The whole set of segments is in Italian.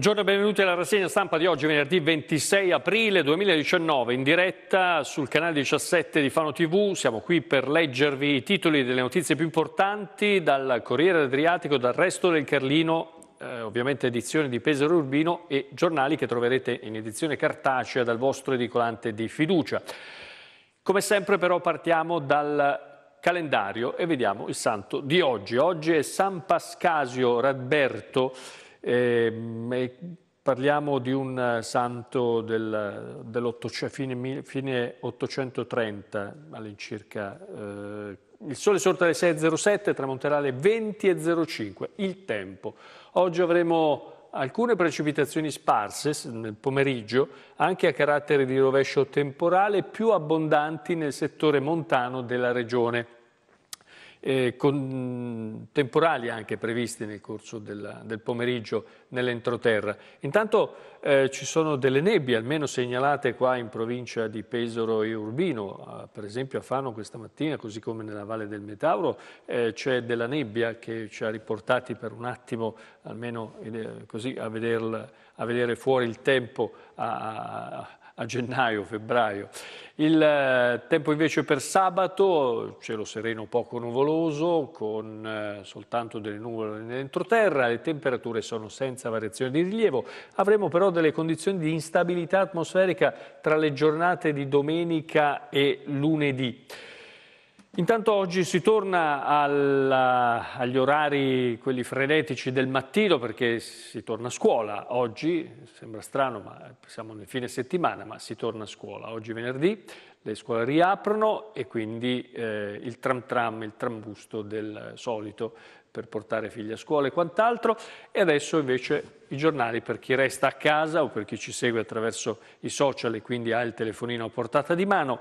Buongiorno e benvenuti alla rassegna stampa di oggi, venerdì 26 aprile 2019, in diretta sul canale 17 di Fano TV. Siamo qui per leggervi i titoli delle notizie più importanti dal Corriere Adriatico, dal resto del Carlino, eh, ovviamente edizione di Pesaro Urbino e giornali che troverete in edizione cartacea dal vostro edicolante di fiducia. Come sempre però partiamo dal calendario e vediamo il santo di oggi. Oggi è San Pascasio Radberto, Ehm, e parliamo di un santo del, fine, fine, 830 all'incirca. Eh, il sole sorta alle 6.07, tramonterà alle 20.05, il tempo. Oggi avremo alcune precipitazioni sparse nel pomeriggio, anche a carattere di rovescio temporale, più abbondanti nel settore montano della regione eh, con, temporali anche previsti nel corso della, del pomeriggio nell'entroterra. Intanto eh, ci sono delle nebbie, almeno segnalate qua in provincia di Pesaro e Urbino, ah, per esempio a Fano questa mattina, così come nella Valle del Metauro, eh, c'è della nebbia che ci ha riportati per un attimo, almeno eh, così, a, vederla, a, vedere fuori il tempo, a, a a gennaio, febbraio. Il eh, tempo invece per sabato, cielo sereno poco nuvoloso, con eh, soltanto delle nuvole nell'entroterra, le temperature sono senza variazione di rilievo, avremo però delle condizioni di instabilità atmosferica tra le giornate di domenica e lunedì. Intanto oggi si torna alla, agli orari, quelli frenetici del mattino, perché si torna a scuola oggi, sembra strano, ma siamo nel fine settimana, ma si torna a scuola. Oggi venerdì le scuole riaprono e quindi eh, il tram tram, il trambusto del solito per portare figli a scuola e quant'altro. E adesso invece i giornali per chi resta a casa o per chi ci segue attraverso i social e quindi ha il telefonino a portata di mano.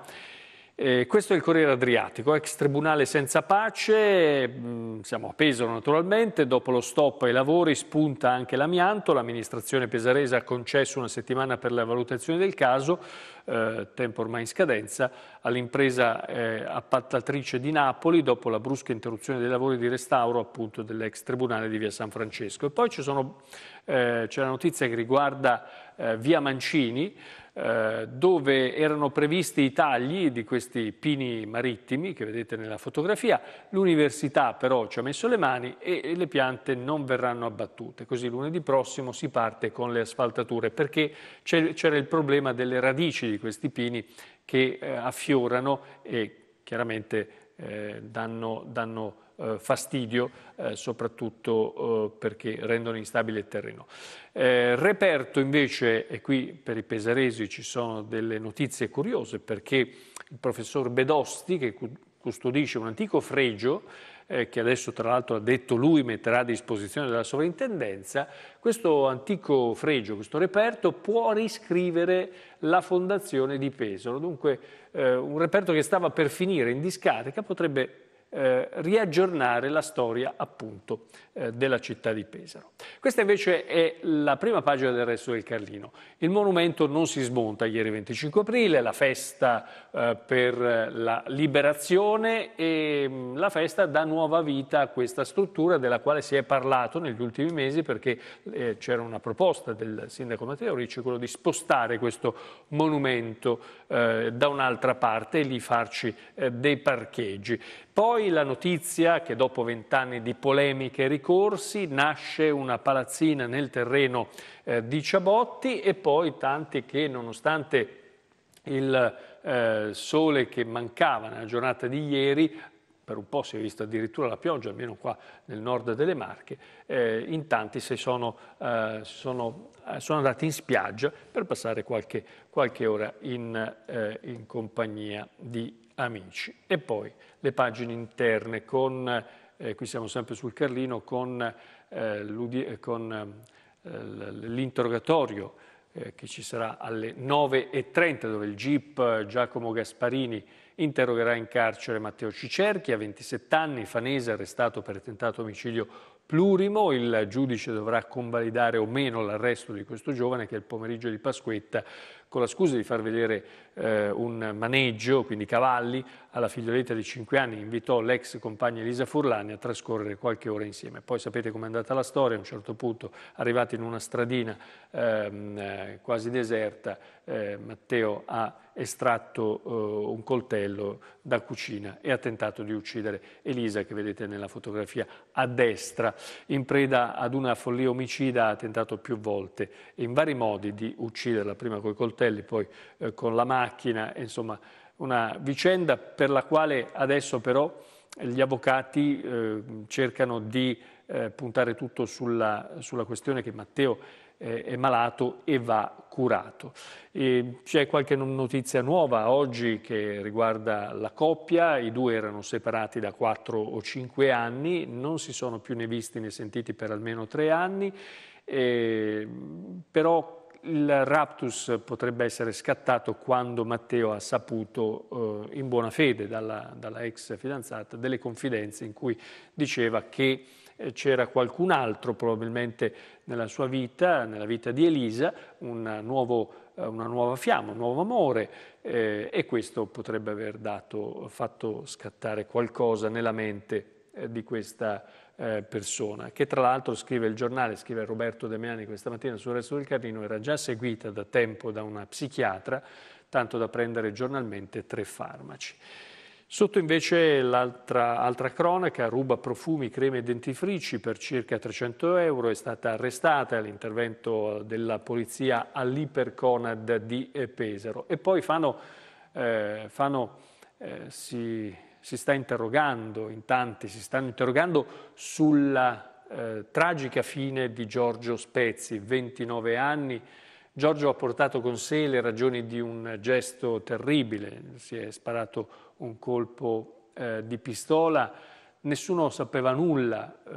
Eh, questo è il Corriere Adriatico, ex tribunale senza pace, mh, mm, siamo a Pesaro naturalmente, dopo lo stop ai lavori spunta anche l'amianto, l'amministrazione pesarese ha concesso una settimana per la valutazione del caso, eh, tempo ormai in scadenza, all'impresa eh, appaltatrice di Napoli dopo la brusca interruzione dei lavori di restauro appunto dell'ex tribunale di via San Francesco. E poi eh, c'è la notizia che riguarda eh, via Mancini, eh, dove erano previsti i tagli di questi pini marittimi che vedete nella fotografia, l'università però ci ha messo le mani e, le piante non verranno abbattute, così lunedì prossimo si parte con le asfaltature perché c'era il problema delle radici di questi pini che eh, affiorano e chiaramente eh, danno, danno eh, fastidio, eh, soprattutto eh, perché rendono instabile il terreno. Eh, reperto invece, e qui per i pesaresi ci sono delle notizie curiose, perché il professor Bedosti, che custodisce un antico fregio, eh, che adesso tra l'altro ha detto lui metterà a disposizione della sovrintendenza, questo antico fregio, questo reperto può riscrivere la fondazione di Pesaro. Dunque eh, un reperto che stava per finire in discarica potrebbe eh, riaggiornare la storia appunto eh, della città di Pesaro. Questa invece è la prima pagina del resto del Carlino. Il monumento non si smonta ieri 25 aprile, la festa eh, per la liberazione e mh, mm, la festa dà nuova vita a questa struttura della quale si è parlato negli ultimi mesi perché eh, c'era una proposta del sindaco Matteo Ricci quello di spostare questo monumento eh, da un'altra parte e lì farci eh, dei parcheggi. Poi la notizia che dopo vent'anni di polemiche e ricorsi nasce una palazzina nel terreno eh, di Ciabotti e poi tanti che nonostante il eh, sole che mancava nella giornata di ieri per un po' si è vista addirittura la pioggia, almeno qua nel nord delle Marche, eh, in tanti si sono, eh, sono, eh, sono, andati in spiaggia per passare qualche, qualche ora in, eh, in compagnia di amici. E poi le pagine interne con, eh, qui siamo sempre sul Carlino, con, eh, eh con eh, l'interrogatorio eh, che ci sarà alle 9.30 dove il GIP eh, Giacomo Gasparini interrogerà in carcere Matteo Cicerchi, a 27 anni, fanese arrestato per tentato omicidio plurimo. Il giudice dovrà convalidare o meno l'arresto di questo giovane che il pomeriggio di Pasquetta, con la scusa di far vedere eh, un maneggio, quindi cavalli, alla figlioletta di 5 anni, invitò l'ex compagna Elisa Furlani a trascorrere qualche ora insieme. Poi sapete com'è andata la storia, a un certo punto, arrivati in una stradina ehm, eh, quasi deserta, eh, Matteo ha estratto uh, un coltello da cucina e ha tentato di uccidere Elisa, che vedete nella fotografia a destra. In preda ad una follia omicida ha tentato più volte in vari modi di ucciderla, prima coi coltelli, poi uh, con la macchina, insomma una vicenda per la quale adesso però gli avvocati eh, cercano di eh, puntare tutto sulla, sulla, questione che Matteo è malato e va curato. c'è qualche notizia nuova oggi che riguarda la coppia, i due erano separati da 4 o 5 anni, non si sono più né visti né sentiti per almeno 3 anni, eh, però il raptus potrebbe essere scattato quando Matteo ha saputo eh, in buona fede dalla, dalla ex fidanzata delle confidenze in cui diceva che eh, c'era qualcun altro probabilmente nella sua vita, nella vita di Elisa, un nuovo, eh, una nuova fiamma, un nuovo amore eh, e questo potrebbe aver dato, fatto scattare qualcosa nella mente eh, di questa eh, persona, che tra l'altro scrive il giornale, scrive Roberto Damiani questa mattina sul resto del Carrino, era già seguita da tempo da una psichiatra, tanto da prendere giornalmente tre farmaci. Sotto invece l'altra altra cronaca, ruba profumi, creme e dentifrici per circa 300 euro, è stata arrestata all'intervento della polizia all'Iperconad di eh, Pesaro. E poi Fano, eh, Fano eh, si, si, sta interrogando, in tanti si stanno interrogando sulla eh, tragica fine di Giorgio Spezzi, 29 anni, Giorgio ha portato con sé le ragioni di un gesto terribile, si è sparato un colpo eh, di pistola, nessuno sapeva nulla, eh,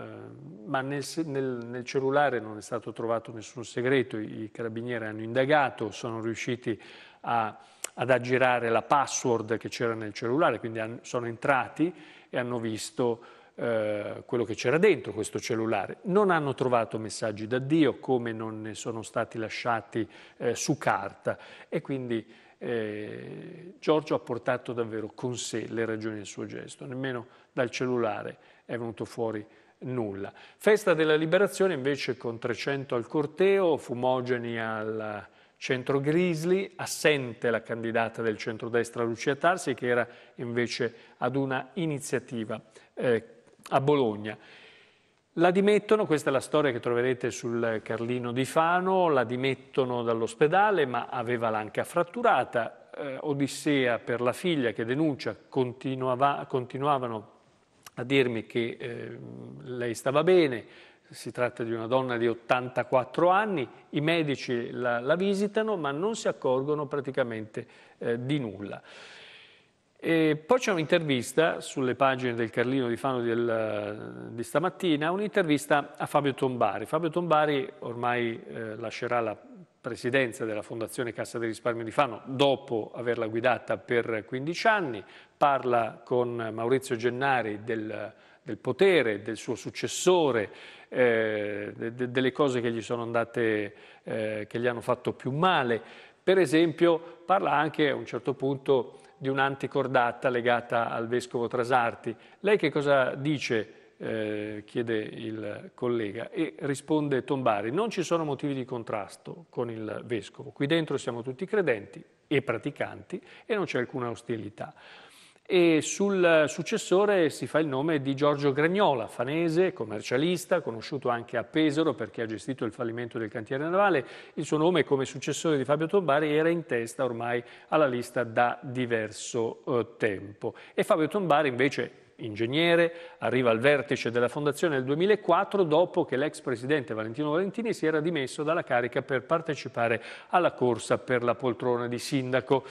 ma nel, nel, nel, cellulare non è stato trovato nessun segreto, i, carabinieri hanno indagato, sono riusciti a, ad aggirare la password che c'era nel cellulare, quindi han, sono entrati e hanno visto eh, quello che c'era dentro questo cellulare. Non hanno trovato messaggi da Dio come non ne sono stati lasciati eh, su carta e quindi eh, Giorgio ha portato davvero con sé le ragioni del suo gesto, nemmeno dal cellulare è venuto fuori nulla. Festa della Liberazione invece con 300 al corteo, fumogeni al centro Grizzly, assente la candidata del centrodestra Lucia Tarsi che era invece ad una iniziativa eh, a Bologna. La dimettono, questa è la storia che troverete sul Carlino di Fano, la dimettono dall'ospedale ma aveva l'anca fratturata, eh, Odissea per la figlia che denuncia continuava, continuavano a dirmi che eh, lei stava bene, si tratta di una donna di 84 anni, i medici la, la visitano ma non si accorgono praticamente eh, di nulla. E poi c'è un'intervista sulle pagine del Carlino di Fano del, eh, di stamattina, un'intervista a Fabio Tombari. Fabio Tombari ormai eh, lascerà la presidenza della Fondazione Cassa del Risparmio di Fano dopo averla guidata per 15 anni, parla con Maurizio Gennari del, del potere, del suo successore, eh, de, de, delle cose che gli sono andate, eh, che gli hanno fatto più male. Per esempio parla anche a un certo punto di un'anticordata legata al vescovo Trasarti. Lei che cosa dice? Eh, chiede il collega e risponde Tombari, non ci sono motivi di contrasto con il vescovo, qui dentro siamo tutti credenti e praticanti e non c'è alcuna ostilità e sul successore si fa il nome di Giorgio Gragnola, fanese, commercialista, conosciuto anche a Pesaro perché ha gestito il fallimento del cantiere navale. Il suo nome come successore di Fabio Tombari era in testa ormai alla lista da diverso eh, tempo. E Fabio Tombari invece ingegnere, arriva al vertice della fondazione nel 2004 dopo che l'ex presidente Valentino Valentini si era dimesso dalla carica per partecipare alla corsa per la poltrona di sindaco.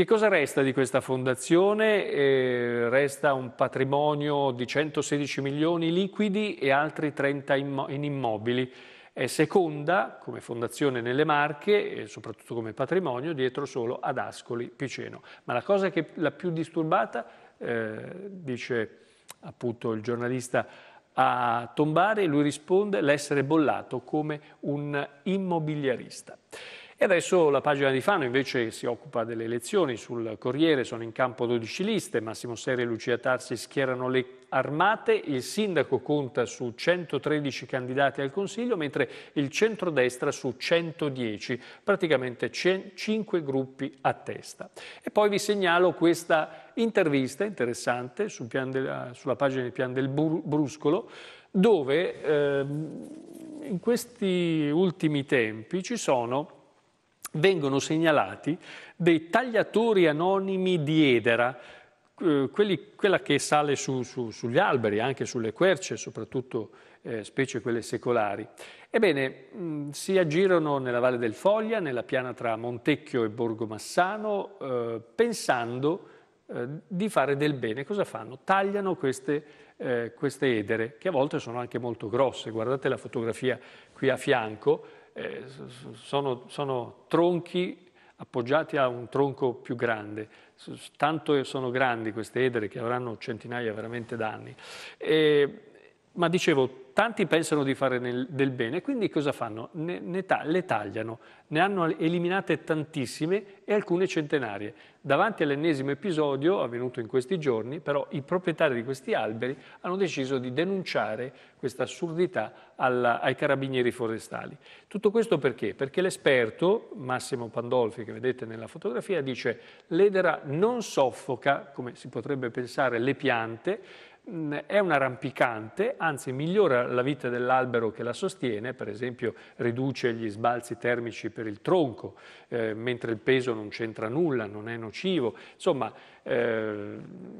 Che cosa resta di questa fondazione? Eh, resta un patrimonio di 116 milioni liquidi e altri 30 immo in immobili. È seconda come fondazione nelle Marche e soprattutto come patrimonio dietro solo ad Ascoli Piceno. Ma la cosa che la più disturbata, eh, dice appunto il giornalista a Tombare, lui risponde l'essere bollato come un immobiliarista. E adesso la pagina di Fano invece si occupa delle elezioni. Sul Corriere sono in campo 12 liste, Massimo Serri e Lucia Tarsi schierano le armate, il sindaco conta su 113 candidati al Consiglio, mentre il centrodestra su 110, praticamente 5 gruppi a testa. E poi vi segnalo questa intervista interessante sul del, sulla pagina di Pian del Bruscolo, dove eh, in questi ultimi tempi ci sono vengono segnalati dei tagliatori anonimi di edera, eh, quelli, quella che sale su, su, sugli alberi, anche sulle querce, soprattutto eh, specie quelle secolari. Ebbene, mh, mm, si aggirano nella Valle del Foglia, nella piana tra Montecchio e Borgomassano, eh, pensando eh, di fare del bene. Cosa fanno? Tagliano queste, eh, queste edere, che a volte sono anche molto grosse. Guardate la fotografia qui a fianco, eh, sono, sono tronchi appoggiati a un tronco più grande. Tanto sono grandi queste edere che avranno centinaia veramente d'anni. E, ma dicevo, tanti pensano di fare nel, del bene, quindi cosa fanno? Ne, ne ta- le tagliano, ne hanno eliminate tantissime e alcune centenarie. Davanti all'ennesimo episodio avvenuto in questi giorni, però i proprietari di questi alberi hanno deciso di denunciare questa assurdità alla, ai carabinieri forestali. Tutto questo perché? Perché l'esperto Massimo Pandolfi, che vedete nella fotografia, dice l'edera non soffoca, come si potrebbe pensare, le piante, è un arrampicante, anzi migliora la vita dell'albero che la sostiene, per esempio riduce gli sbalzi termici per il tronco, eh, mentre il peso non c'entra nulla, non è nocivo, insomma... Eh,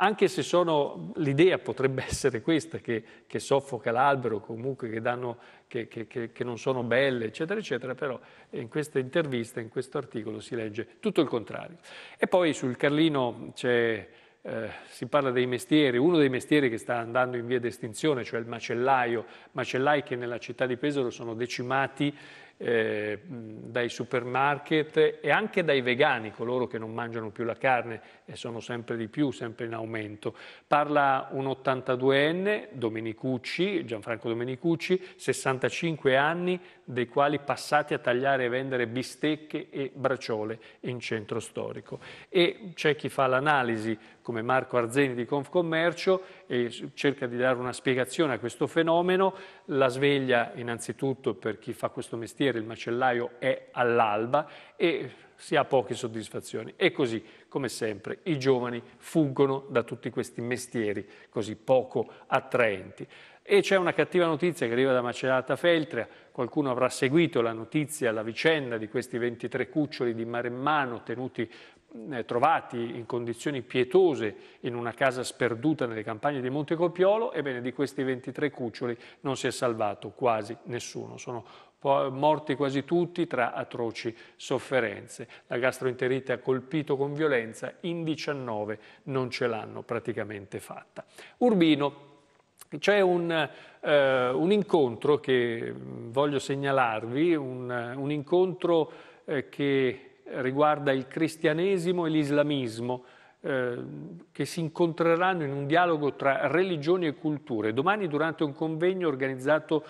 anche se sono, l'idea potrebbe essere questa, che, che soffoca l'albero, comunque che, danno, che, che, non sono belle, eccetera, eccetera, però in questa intervista, in questo articolo si legge tutto il contrario. E poi sul Carlino c'è eh, si parla dei mestieri, uno dei mestieri che sta andando in via di estinzione, cioè il macellaio, macellai che nella città di Pesaro sono decimati eh, dai supermarket e anche dai vegani, coloro che non mangiano più la carne e sono sempre di più, sempre in aumento. Parla un 82enne, Domenicucci, Gianfranco Domenicucci, 65 anni, dei quali passati a tagliare e vendere bistecche e braciole in centro storico. E c'è chi fa l'analisi, come Marco Arzeni di Confcommercio, e cerca di dare una spiegazione a questo fenomeno. La sveglia, innanzitutto, per chi fa questo mestiere, il macellaio, è all'alba e si ha poche soddisfazioni. E così, come sempre, i giovani fuggono da tutti questi mestieri così poco attraenti. E c'è una cattiva notizia che arriva da Macerata Feltria, qualcuno avrà seguito la notizia, la vicenda di questi 23 cuccioli di Maremmano tenuti, eh, trovati in condizioni pietose in una casa sperduta nelle campagne di Montecopiolo, ebbene di questi 23 cuccioli non si è salvato quasi nessuno, sono morti quasi tutti tra atroci sofferenze. La gastroenterite ha colpito con violenza, in 19 non ce l'hanno praticamente fatta. Urbino c'è un, eh, un, incontro che mm, voglio segnalarvi, un, eh, un incontro eh, che riguarda il cristianesimo e l'islamismo, Ehm, che si incontreranno in un dialogo tra religioni e culture. Domani durante un convegno organizzato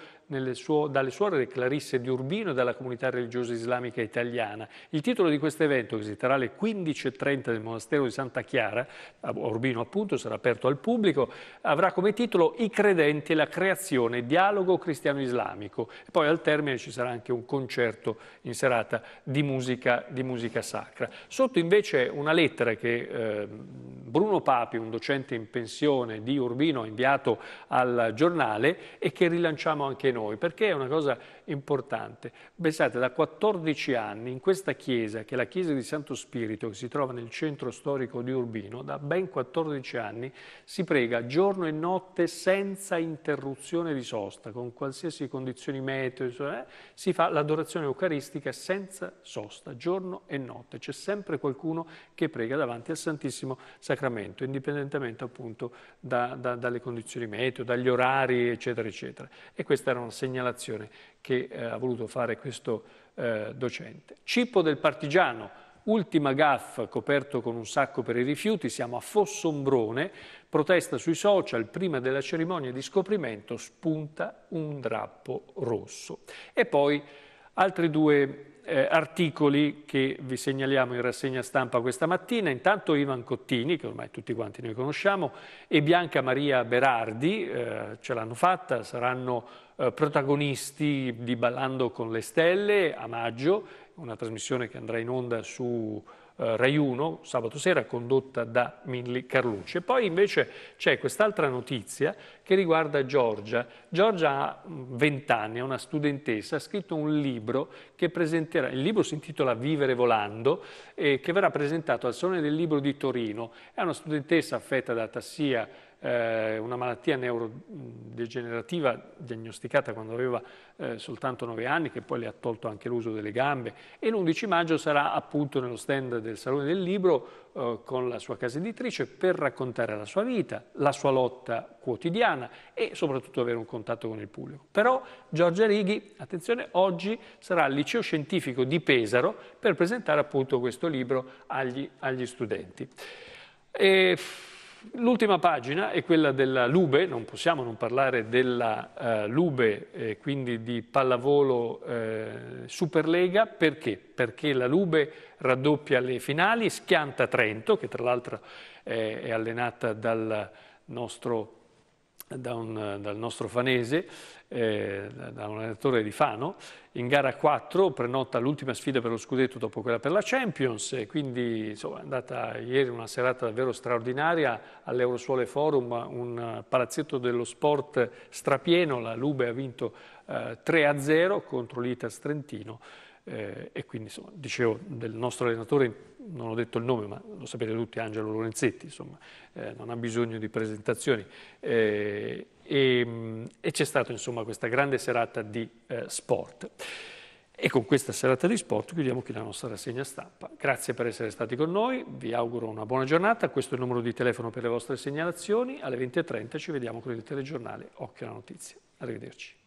suo, dalle suore Clarisse di Urbino e dalla comunità religiosa islamica italiana. Il titolo di questo evento, che si terrà alle 15.30 del monastero di Santa Chiara, a Urbino appunto, sarà aperto al pubblico, avrà come titolo I credenti e la creazione, dialogo cristiano-islamico. Poi al termine ci sarà anche un concerto in serata di musica, di musica sacra. Sotto invece una lettera che... Eh, Ehm, Bruno Papi, un docente in pensione di Urbino inviato al giornale e che rilanciamo anche noi, perché è una cosa importante. Pensate, da 14 anni in questa chiesa, che è la chiesa di Santo Spirito, che si trova nel centro storico di Urbino, da ben 14 anni si prega giorno e notte senza interruzione di sosta, con qualsiasi condizione meteo, eh, si fa l'adorazione eucaristica senza sosta, giorno e notte. C'è sempre qualcuno che prega davanti al Santissimo Santissimo Sacramento, indipendentemente appunto da, da, dalle condizioni meteo, dagli orari, eccetera, eccetera. E questa era una segnalazione che eh, ha voluto fare questo eh, docente. Cippo del Partigiano, Ultima gaffa coperto con un sacco per i rifiuti, siamo a Fossombrone, protesta sui social, prima della cerimonia di scoprimento spunta un drappo rosso. E poi altri due eh, articoli che vi segnaliamo in rassegna stampa questa mattina. Intanto Ivan Cottini, che ormai tutti quanti noi conosciamo, e Bianca Maria Berardi eh, ce l'hanno fatta, saranno eh, protagonisti di Ballando con le Stelle a maggio, una trasmissione che andrà in onda su eh, Rai 1 sabato sera condotta da Milli Carlucci. E poi invece c'è quest'altra notizia che riguarda Giorgia. Giorgia ha 20 mm, anni, è una studentessa, ha scritto un libro che presenterà, il libro si intitola Vivere volando, eh, che verrà presentato al Salone del Libro di Torino. È una studentessa affetta da tassia eh, una malattia neurodegenerativa diagnosticata quando aveva eh, soltanto 9 anni, che poi le ha tolto anche l'uso delle gambe. E l'11 maggio sarà appunto nello stand del Salone del Libro eh, con la sua casa editrice per raccontare la sua vita, la sua lotta quotidiana e soprattutto avere un contatto con il pubblico. Però Giorgia Righi, attenzione, oggi sarà al Liceo Scientifico di Pesaro per presentare appunto questo libro agli, agli studenti. E L'ultima pagina è quella della Lube, non possiamo non parlare della uh, Lube, eh, quindi di pallavolo eh, Superlega, perché? Perché la Lube raddoppia le finali, schianta Trento, che tra l'altro eh, è allenata dal nostro da un, dal nostro fanese, eh, da un allenatore di Fano, in gara 4 prenota l'ultima sfida per lo scudetto dopo quella per la Champions, e quindi insomma, è andata ieri una serata davvero straordinaria all'Eurosuole Forum, un palazzetto dello sport strapieno, la Lube ha vinto eh, 3-0 contro l'Itas Trentino eh, e quindi insomma, dicevo del nostro allenatore non ho detto il nome, ma lo sapete tutti, Angelo Lorenzetti, insomma, eh, non ha bisogno di presentazioni. Eh, e, mm, e c'è stata insomma questa grande serata di eh, sport. E con questa serata di sport chiudiamo qui la nostra rassegna stampa. Grazie per essere stati con noi, vi auguro una buona giornata, questo è il numero di telefono per le vostre segnalazioni, alle 20.30 ci vediamo con il telegiornale Occhio alla Notizia. Arrivederci.